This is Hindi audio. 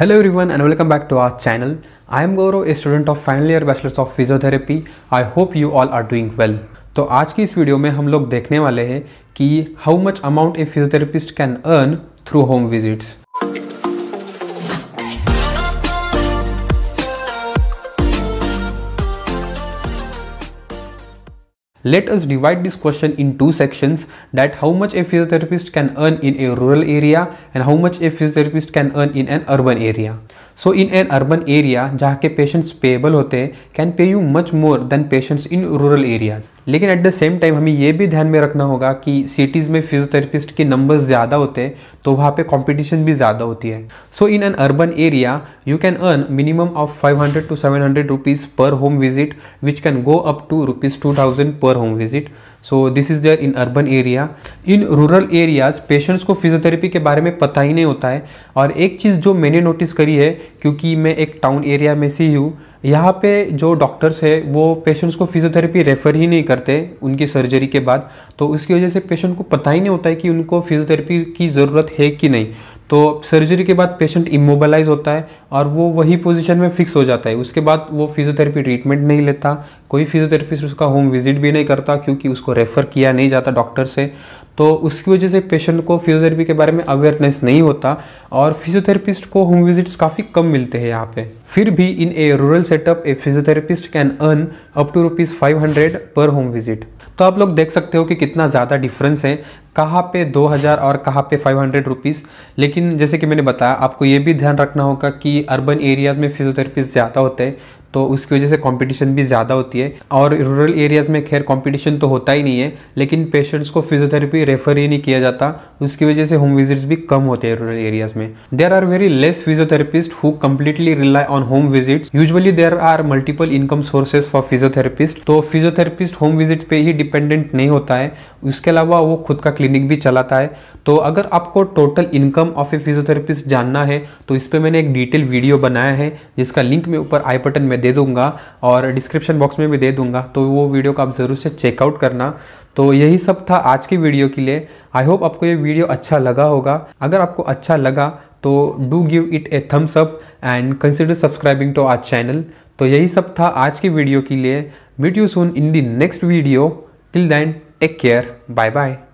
Hello everyone and welcome back to our channel. I am Gaurav, a student of final year Bachelor's of Physiotherapy. I hope you all are doing well. तो आज की इस वीडियो में हम लोग देखने वाले हैं कि how much amount a physiotherapist can earn through home visits Let us divide this question in two sections that how much a physiotherapist can earn in a rural area and how much a physiotherapist can earn in an urban area. So in an urban area जहाँ के पेशेंट्स पेएबल होते हैं can pay you much more than patients in rural areas लेकिन एट द सेम टाइम हमें यह भी ध्यान में रखना होगा कि सिटीज़ में फिजियोथेरेपिस्ट के नंबर्स ज़्यादा होते हैं तो वहाँ पे कंपटीशन भी ज़्यादा होती है so in an urban area you can earn minimum of 500 to 700 rupees per home visit which can go up to rupees two per home visit so this is there in urban area in rural areas patients को फिजियोथेरेपी के बारे में पता ही नहीं होता है और एक चीज़ जो मैंने नोटिस करी है क्योंकि मैं एक टाउन एरिया में से ही हूँ यहाँ पे जो डॉक्टर्स है वो पेशेंट्स को फिजियोथेरेपी रेफ़र ही नहीं करते उनकी सर्जरी के बाद तो उसकी वजह से पेशेंट को पता ही नहीं होता है कि उनको फिजियोथेरेपी की ज़रूरत है कि नहीं तो सर्जरी के बाद पेशेंट इमोबलाइज होता है और वो वही पोजीशन में फिक्स हो जाता है उसके बाद वो फिजियोथेरेपी ट्रीटमेंट नहीं लेता कोई फिजियोथेरेपिस्ट उसका होम विजिट भी नहीं करता क्योंकि उसको रेफ़र किया नहीं जाता डॉक्टर से तो उसकी वजह से पेशेंट को फिजियोथेरेपी के बारे में अवेयरनेस नहीं होता और फिजियोथेरेपिस्ट को होम विजिट्स काफ़ी कम मिलते हैं यहाँ पर फिर भी in a rural setup a physiotherapist can earn up to rupees five hundred per home visit तो आप लोग देख सकते हो कि कितना ज़्यादा डिफरेंस है कहाँ पे 2000 और कहाँ पे 500 हंड्रेड रुपीज़ लेकिन जैसे कि मैंने बताया आपको ये भी ध्यान रखना होगा कि अर्बन एरियाज़ में फिजियोथेरेपिस्ट ज़्यादा होते हैं तो उसकी वजह से कॉम्पिटिशन भी ज़्यादा होती है और रूरल एरियाज़ में खैर कॉम्पिटिशन तो होता ही नहीं है लेकिन पेशेंट्स को फिजियोथेरेपी रेफर ही नहीं किया जाता उसकी वजह से होम विजिट्स भी कम होते हैं रूरल एरियाज़ में there are very less physiotherapist who completely rely on home visits usually there are multiple income sources for physiotherapist तो फिजियोथेरेपिस्ट होम विजिट पे ही डिपेंडेंट नहीं होता है उसके अलावा वो खुद का क्लिनिक भी चलाता है तो अगर आपको total income of a physiotherapist जानना है तो इस पर मैंने एक डिटेल वीडियो बनाया है जिसका लिंक मैं ऊपर आई बटन में दे दूंगा और डिस्क्रिप्शन बॉक्स में भी दे दूंगा तो वो वीडियो को आप ज़रूर से चेकआउट करना तो यही सब था आज की वीडियो के लिए आई होप आपको ये वीडियो अच्छा लगा होगा अगर आपको अच्छा लगा तो do give it a thumbs up and consider subscribing to our channel तो यही सब था आज की वीडियो के लिए meet you soon in the next video till then take care bye bye